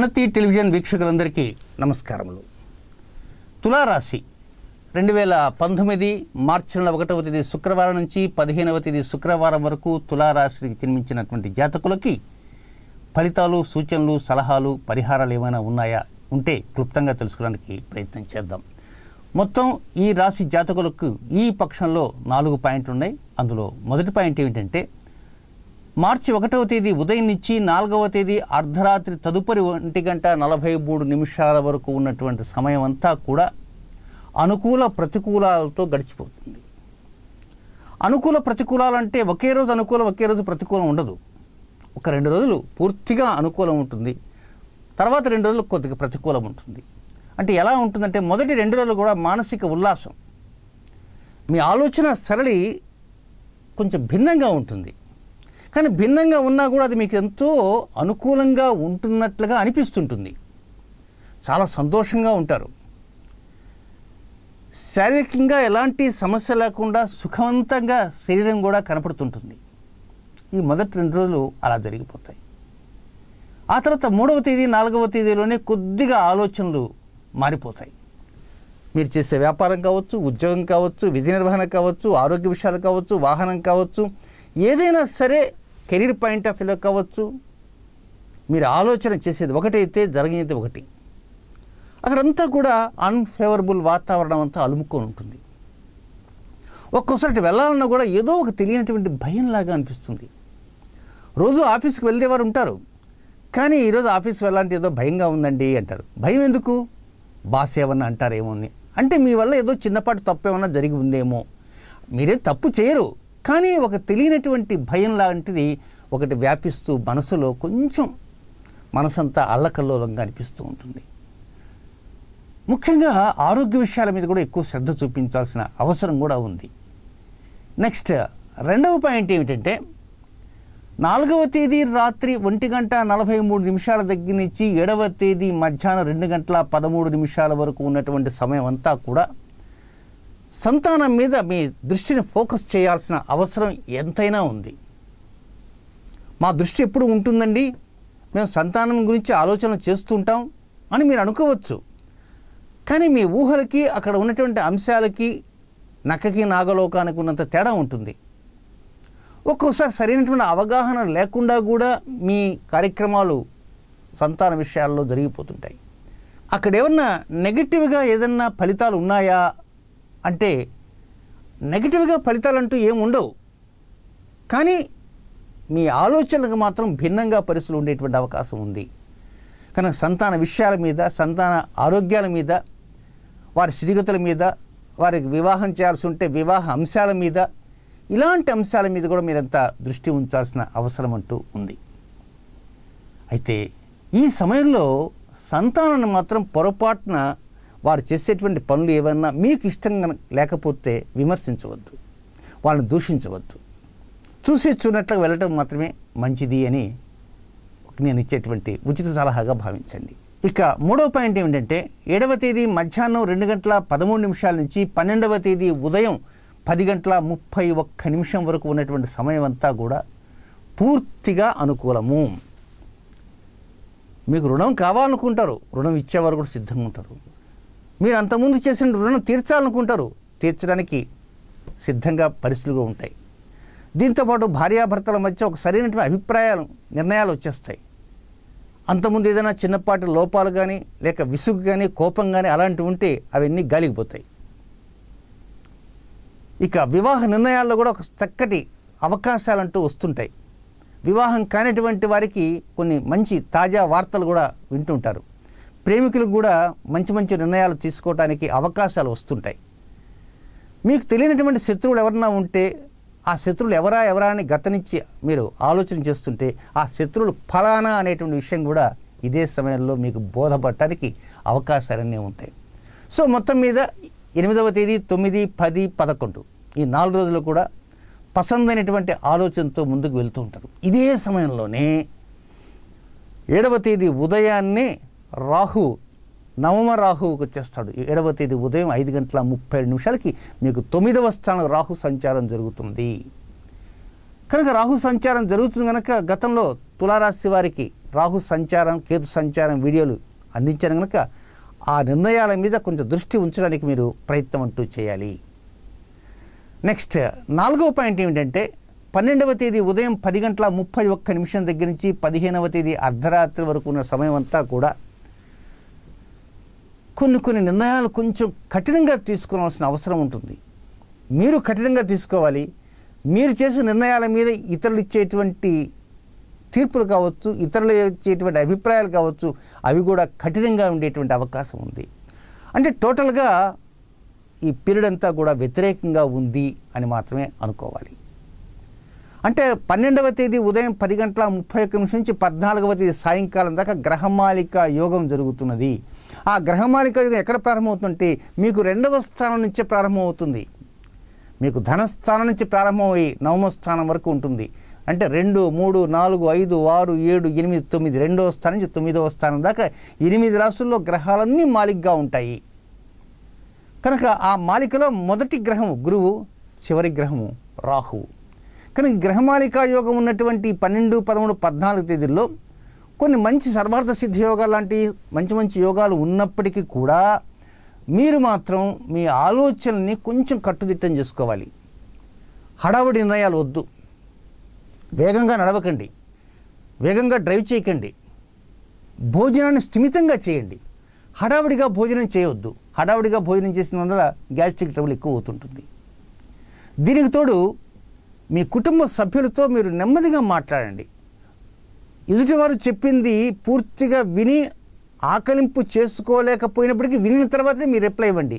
ప్రణతి television వీక్షకులందరికీ నమస్కారములు తులారాశి రెండు వేల పంతొమ్మిది మార్చి నెల ఒకటవ తేదీ శుక్రవారం నుంచి పదిహేనవ తేదీ శుక్రవారం వరకు తులారాశికి జన్మించినటువంటి జాతకులకి ఫలితాలు సూచనలు సలహాలు పరిహారాలు ఏమైనా ఉన్నాయా ఉంటే క్లుప్తంగా తెలుసుకోవడానికి ప్రయత్నం చేద్దాం మొత్తం ఈ రాశి జాతకులకు ఈ పక్షంలో నాలుగు పాయింట్లు ఉన్నాయి అందులో మొదటి పాయింట్ ఏమిటంటే మార్చి ఒకటవ తేదీ ఉదయం నుంచి నాలుగవ తేదీ అర్ధరాత్రి తదుపరి ఒంటి గంట నలభై మూడు నిమిషాల వరకు ఉన్నటువంటి సమయం అంతా కూడా అనుకూల ప్రతికూలాలతో గడిచిపోతుంది అనుకూల ప్రతికూలాలంటే ఒకే రోజు అనుకూలం ఒకే రోజు ప్రతికూలం ఉండదు ఒక రెండు రోజులు పూర్తిగా అనుకూలం ఉంటుంది తర్వాత రెండు రోజులు కొద్దిగా ప్రతికూలం ఉంటుంది అంటే ఎలా ఉంటుందంటే మొదటి రెండు రోజులు కూడా మానసిక ఉల్లాసం మీ ఆలోచన సరళి కొంచెం భిన్నంగా ఉంటుంది కానీ భిన్నంగా ఉన్నా కూడా అది మీకు ఎంతో అనుకూలంగా ఉంటున్నట్లుగా అనిపిస్తుంటుంది చాలా సంతోషంగా ఉంటారు శారీరకంగా ఎలాంటి సమస్య లేకుండా సుఖవంతంగా శరీరం కూడా కనపడుతుంటుంది ఈ మొదటి రెండు రోజులు అలా జరిగిపోతాయి ఆ తర్వాత మూడవ తేదీ నాలుగవ తేదీలోనే కొద్దిగా ఆలోచనలు మారిపోతాయి మీరు చేసే వ్యాపారం కావచ్చు ఉద్యోగం కావచ్చు విధి నిర్వహణ కావచ్చు ఆరోగ్య విషయాలు కావచ్చు వాహనం కావచ్చు ఏదైనా సరే కెరీర్ పాయింట్ ఆఫ్ వ్యూలో కావచ్చు మీరు ఆలోచన చేసేది ఒకటైతే జరిగేది ఒకటి అక్కడంతా కూడా అన్ఫేవరబుల్ వాతావరణం అంతా అలుముకొని ఉంటుంది ఒక్కోసారి వెళ్ళాలన్నా కూడా ఏదో ఒక తెలియనటువంటి భయంలాగా అనిపిస్తుంది రోజు ఆఫీస్కి వెళ్ళేవారు ఉంటారు కానీ ఈరోజు ఆఫీస్ వెళ్ళాలంటే ఏదో భయంగా ఉందండి అంటారు భయం ఎందుకు బాస్ ఏమన్నా అంటారేమో అని అంటే మీ వల్ల ఏదో చిన్నపాటి తప్పు ఏమన్నా జరిగి ఉందేమో మీరే తప్పు చేయరు కానీ ఒక తెలియనటువంటి భయం లాంటిది ఒకటి వ్యాపిస్తూ మనసులో కొంచెం మనసంతా అల్లకల్లోలంగా అనిపిస్తూ ఉంటుంది ముఖ్యంగా ఆరోగ్య విషయాల మీద కూడా ఎక్కువ శ్రద్ధ చూపించాల్సిన అవసరం కూడా ఉంది నెక్స్ట్ రెండవ పాయింట్ ఏమిటంటే నాలుగవ తేదీ రాత్రి ఒంటి గంట నలభై మూడు నిమిషాల దగ్గర నుంచి ఏడవ తేదీ మధ్యాహ్నం రెండు గంటల పదమూడు నిమిషాల వరకు ఉన్నటువంటి సమయం అంతా కూడా సంతానం మీద మీ దృష్టిని ఫోకస్ చేయాల్సిన అవసరం ఎంతైనా ఉంది మా దృష్టి ఎప్పుడు ఉంటుందండి మేము సంతానం గురించి ఆలోచన చేస్తుంటాం అని మీరు అనుకోవచ్చు కానీ మీ ఊహలకి అక్కడ ఉన్నటువంటి అంశాలకి నక్కకి నాగలోకానికి ఉన్నంత తేడా ఉంటుంది ఒక్కోసారి సరైనటువంటి అవగాహన లేకుండా కూడా మీ కార్యక్రమాలు సంతాన విషయాల్లో జరిగిపోతుంటాయి అక్కడ ఏమన్నా నెగిటివ్గా ఏదన్నా ఫలితాలు ఉన్నాయా అంటే నెగిటివ్గా ఫలితాలంటూ ఏమి ఉండవు కానీ మీ ఆలోచనలకు మాత్రం భిన్నంగా పరిస్థితులు ఉండేటువంటి అవకాశం ఉంది కనుక సంతాన విషయాల మీద సంతాన ఆరోగ్యాల మీద వారి స్థితిగతుల మీద వారికి వివాహం చేయాల్సి ఉంటే వివాహ అంశాల మీద ఇలాంటి అంశాల మీద కూడా మీరంతా దృష్టి ఉంచాల్సిన అవసరం అంటూ ఉంది అయితే ఈ సమయంలో సంతానాన్ని మాత్రం పొరపాటున వారు చేసేటువంటి పనులు ఏమైనా మీకు ఇష్టంగా లేకపోతే విమర్శించవద్దు వాళ్ళని దూషించవద్దు చూసి చూనట్లుగా వెళ్ళటం మాత్రమే మంచిది అని నేను ఇచ్చేటువంటి ఉచిత సలహాగా భావించండి ఇక మూడవ పాయింట్ ఏమిటంటే ఏడవ తేదీ మధ్యాహ్నం రెండు గంటల పదమూడు నిమిషాల నుంచి పన్నెండవ తేదీ ఉదయం పది గంటల ముప్పై ఒక్క నిమిషం వరకు ఉన్నటువంటి సమయం అంతా కూడా పూర్తిగా అనుకూలము మీకు రుణం కావాలనుకుంటారు రుణం ఇచ్చేవారు కూడా సిద్ధంగా ఉంటారు మీరు అంతకుముందు చేసిన రుణం తీర్చాలనుకుంటారు తీర్చడానికి సిద్ధంగా పరిస్థితులు ఉంటాయి దీంతోపాటు భార్యాభర్తల మధ్య ఒక సరైనటువంటి అభిప్రాయాలు నిర్ణయాలు వచ్చేస్తాయి అంతకుముందు ఏదైనా చిన్నపాటి లోపాలు కానీ లేక విసుగు కానీ కోపం కానీ అలాంటివి ఉంటే అవన్నీ గాలిగిపోతాయి ఇక వివాహ నిర్ణయాల్లో కూడా ఒక చక్కటి అవకాశాలంటూ వస్తుంటాయి వివాహం కానిటువంటి వారికి కొన్ని మంచి తాజా వార్తలు కూడా వింటుంటారు ప్రేమికులకు కూడా మంచి మంచి నిర్ణయాలు తీసుకోవడానికి అవకాశాలు వస్తుంటాయి మీకు తెలియనటువంటి శత్రువులు ఎవరన్నా ఉంటే ఆ శత్రువులు ఎవరా ఎవరా అని గతనిచ్చి మీరు ఆలోచన చేస్తుంటే ఆ శత్రువులు ఫలానా అనేటువంటి విషయం కూడా ఇదే సమయంలో మీకు బోధపడటానికి అవకాశాలన్నీ ఉంటాయి సో మొత్తం మీద ఎనిమిదవ తేదీ తొమ్మిది పది పదకొండు ఈ నాలుగు రోజులు కూడా అనేటువంటి ఆలోచనతో ముందుకు వెళ్తూ ఉంటారు ఇదే సమయంలోనే ఏడవ తేదీ ఉదయాన్నే రాహు నవమ రాహువుకు వచ్చేస్తాడు ఏడవ తేదీ ఉదయం ఐదు గంటల ముప్పై నిమిషాలకి మీకు తొమ్మిదవ స్థానం రాహు సంచారం జరుగుతుంది కనుక రాహు సంచారం జరుగుతుంది కనుక గతంలో తులారాశి వారికి రాహు సంచారం కేతు సంచారం వీడియోలు అందించాను కనుక ఆ నిర్ణయాల మీద కొంచెం దృష్టి ఉంచడానికి మీరు ప్రయత్నం అంటూ చేయాలి నెక్స్ట్ నాలుగవ పాయింట్ ఏమిటంటే పన్నెండవ తేదీ ఉదయం పది గంటల ముప్పై ఒక్క నిమిషం దగ్గర నుంచి పదిహేనవ తేదీ అర్ధరాత్రి వరకు ఉన్న సమయం అంతా కూడా కొన్ని కొన్ని నిర్ణయాలు కొంచెం కఠినంగా తీసుకోవాల్సిన అవసరం ఉంటుంది మీరు కఠినంగా తీసుకోవాలి మీరు చేసే నిర్ణయాల మీద ఇతరులు ఇచ్చేటువంటి తీర్పులు కావచ్చు ఇతరులు ఇచ్చేటువంటి అభిప్రాయాలు కావచ్చు అవి కూడా కఠినంగా ఉండేటువంటి అవకాశం ఉంది అంటే టోటల్గా ఈ పీరియడ్ అంతా కూడా వ్యతిరేకంగా ఉంది అని మాత్రమే అనుకోవాలి అంటే పన్నెండవ తేదీ ఉదయం పది గంటల ముప్పై ఒక్క నిమిషం నుంచి పద్నాలుగవ తేదీ సాయంకాలం దాకా గ్రహమాలిక యోగం జరుగుతున్నది ఆ గ్రహమాలిక యుగం ఎక్కడ ప్రారంభమవుతుంటే మీకు రెండవ స్థానం నుంచే ప్రారంభమవుతుంది మీకు ధనస్థానం నుంచి ప్రారంభమయ్యి నవమ స్థానం వరకు ఉంటుంది అంటే రెండు మూడు నాలుగు ఐదు ఆరు ఏడు ఎనిమిది తొమ్మిది రెండవ స్థానం నుంచి తొమ్మిదవ స్థానం దాకా ఎనిమిది రాసుల్లో గ్రహాలన్నీ మాలికగా ఉంటాయి కనుక ఆ మాలికలో మొదటి గ్రహము గురువు చివరి గ్రహము రాహువు కనుక గ్రహమాలికా యోగం ఉన్నటువంటి పన్నెండు పదమూడు పద్నాలుగు తేదీల్లో కొన్ని మంచి సర్వార్థ సిద్ధి యోగాలు లాంటి మంచి మంచి యోగాలు ఉన్నప్పటికీ కూడా మీరు మాత్రం మీ ఆలోచనని కొంచెం కట్టుదిట్టం చేసుకోవాలి హడావుడి నిర్ణయాలు వద్దు వేగంగా నడవకండి వేగంగా డ్రైవ్ చేయకండి భోజనాన్ని స్థిమితంగా చేయండి హడావుడిగా భోజనం చేయవద్దు హడావుడిగా భోజనం చేసిన వల్ల గ్యాస్ట్రిక్ ట్రబుల్ ఎక్కువ అవుతుంటుంది దీనికి తోడు మీ కుటుంబ సభ్యులతో మీరు నెమ్మదిగా మాట్లాడండి వారు చెప్పింది పూర్తిగా విని ఆకలింపు చేసుకోలేకపోయినప్పటికీ వినిన తర్వాతనే మీరు రిప్లై ఇవ్వండి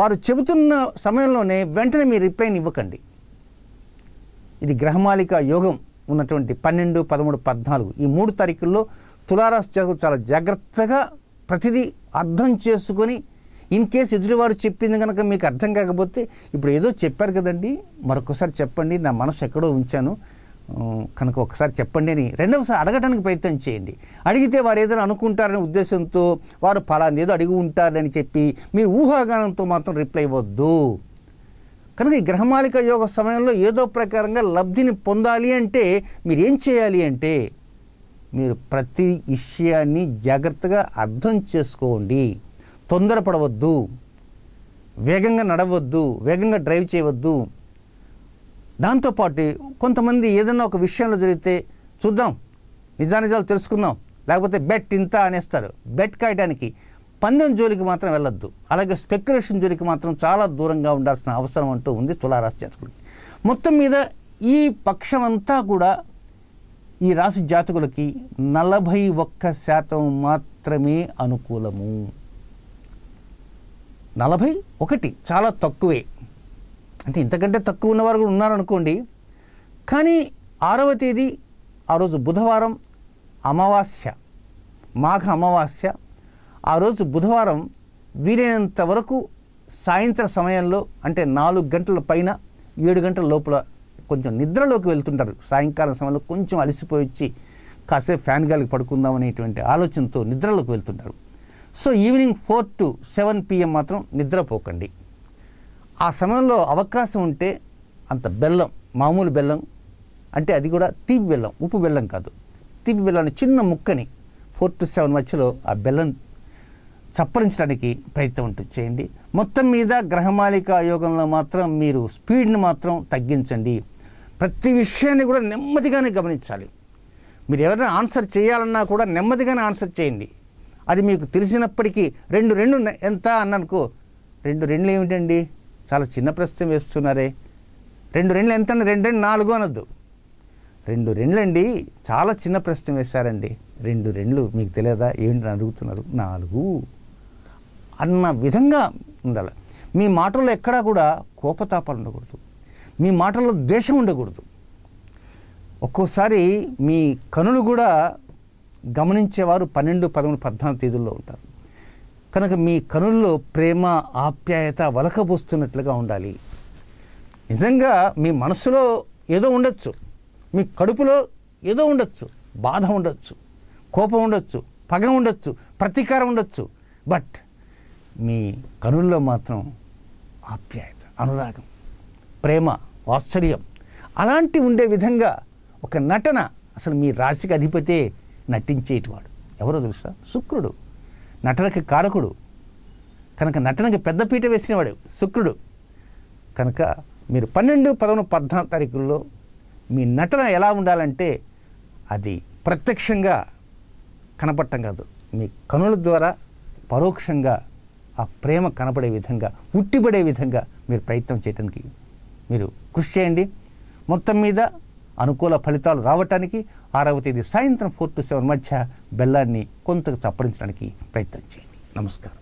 వారు చెబుతున్న సమయంలోనే వెంటనే మీరు రిప్లైని ఇవ్వకండి ఇది గ్రహమాలిక యోగం ఉన్నటువంటి పన్నెండు పదమూడు పద్నాలుగు ఈ మూడు తారీఖుల్లో తులారాస్ చదువు చాలా జాగ్రత్తగా ప్రతిదీ అర్థం చేసుకొని ఇన్ కేస్ ఎదుటివారు చెప్పింది కనుక మీకు అర్థం కాకపోతే ఇప్పుడు ఏదో చెప్పారు కదండి మరొకసారి చెప్పండి నా మనసు ఎక్కడో ఉంచాను కనుక ఒకసారి చెప్పండి అని రెండవసారి అడగడానికి ప్రయత్నం చేయండి అడిగితే వారు ఏదైనా అనుకుంటారనే ఉద్దేశంతో వారు ఫలాన్ని ఏదో అడిగి ఉంటారని చెప్పి మీరు ఊహాగానంతో మాత్రం రిప్లై ఇవ్వద్దు కనుక ఈ గ్రహమాలిక యోగ సమయంలో ఏదో ప్రకారంగా లబ్ధిని పొందాలి అంటే మీరు ఏం చేయాలి అంటే మీరు ప్రతి విషయాన్ని జాగ్రత్తగా అర్థం చేసుకోండి తొందరపడవద్దు వేగంగా నడవద్దు వేగంగా డ్రైవ్ చేయవద్దు దాంతోపాటు కొంతమంది ఏదైనా ఒక విషయంలో జరిగితే చూద్దాం నిజానిజాలు తెలుసుకుందాం లేకపోతే బెట్ ఇంత అనేస్తారు బెట్ కాయడానికి పందెం జోలికి మాత్రం వెళ్ళొద్దు అలాగే స్పెక్యులేషన్ జోలికి మాత్రం చాలా దూరంగా ఉండాల్సిన అవసరం అంటూ ఉంది తులారాశి జాతకులకి మొత్తం మీద ఈ పక్షం అంతా కూడా ఈ రాశి జాతకులకి నలభై ఒక్క శాతం మాత్రమే అనుకూలము నలభై ఒకటి చాలా తక్కువే అంటే ఇంతకంటే తక్కువ ఉన్నవారు కూడా ఉన్నారనుకోండి కానీ ఆరవ తేదీ ఆ రోజు బుధవారం అమావాస్య మాఘ అమావాస్య ఆ రోజు బుధవారం వీలైనంత వరకు సాయంత్రం సమయంలో అంటే నాలుగు గంటల పైన ఏడు గంటల లోపల కొంచెం నిద్రలోకి వెళ్తుంటారు సాయంకాలం సమయంలో కొంచెం అలసిపోయి వచ్చి కాసేపు ఫ్యాన్ గాలికి పడుకుందాం అనేటువంటి ఆలోచనతో నిద్రలోకి వెళ్తుంటారు so evening four to seven PM మాత్రం నిద్రపోకండి ఆ సమయంలో అవకాశం ఉంటే అంత బెల్లం మామూలు బెల్లం అంటే అది కూడా తీపి బెల్లం ఉప్పు బెల్లం కాదు తీపి బెల్లాన్ని చిన్న ముక్కని ఫోర్ టు సెవెన్ మధ్యలో ఆ బెల్లం చప్పరించడానికి ప్రయత్నం ఉంటుంది చేయండి మొత్తం మీద గ్రహమాలిక యోగంలో మాత్రం మీరు స్పీడ్ని మాత్రం తగ్గించండి ప్రతి విషయాన్ని కూడా నెమ్మదిగానే గమనించాలి మీరు ఎవరైనా ఆన్సర్ చేయాలన్నా కూడా నెమ్మదిగానే ఆన్సర్ చేయండి అది మీకు తెలిసినప్పటికీ రెండు రెండు ఎంత అన్ననుకో రెండు రెండు ఏమిటండి చాలా చిన్న ప్రశ్న వేస్తున్నారే రెండు రెండ్లు ఎంత రెండు రెండు నాలుగు అనొద్దు రెండు రెండ్లండి చాలా చిన్న ప్రశ్న వేశారండి రెండు రెండ్లు మీకు తెలియదా ఏంటి అడుగుతున్నారు నాలుగు అన్న విధంగా ఉండాలి మీ మాటల్లో ఎక్కడా కూడా కోపతాపాలు ఉండకూడదు మీ మాటల్లో ద్వేషం ఉండకూడదు ఒక్కోసారి మీ కనులు కూడా గమనించేవారు పన్నెండు పదమూడు పద్నాలుగు తేదీల్లో ఉంటారు కనుక మీ కనుల్లో ప్రేమ ఆప్యాయత వలకబోస్తున్నట్లుగా ఉండాలి నిజంగా మీ మనసులో ఏదో ఉండొచ్చు మీ కడుపులో ఏదో ఉండొచ్చు బాధ ఉండొచ్చు కోపం ఉండొచ్చు పగ ఉండొచ్చు ప్రతీకారం ఉండొచ్చు బట్ మీ కనుల్లో మాత్రం ఆప్యాయత అనురాగం ప్రేమ వాత్సర్యం అలాంటి ఉండే విధంగా ఒక నటన అసలు మీ రాశికి అధిపతే నటించేటివాడు ఎవరో తెలుసా శుక్రుడు నటనకి కారకుడు కనుక నటనకి పెద్దపీట వేసినవాడు శుక్రుడు కనుక మీరు పన్నెండు పదమూడు పద్నాలుగు తారీఖుల్లో మీ నటన ఎలా ఉండాలంటే అది ప్రత్యక్షంగా కనపడటం కాదు మీ కనుల ద్వారా పరోక్షంగా ఆ ప్రేమ కనపడే విధంగా ఉట్టిపడే విధంగా మీరు ప్రయత్నం చేయడానికి మీరు కృషి చేయండి మొత్తం మీద అనుకూల ఫలితాలు రావటానికి ఆరవ తేదీ సాయంత్రం ఫోర్ టు సెవెన్ మధ్య బెల్లాన్ని కొంత చప్పరించడానికి ప్రయత్నం చేయండి నమస్కారం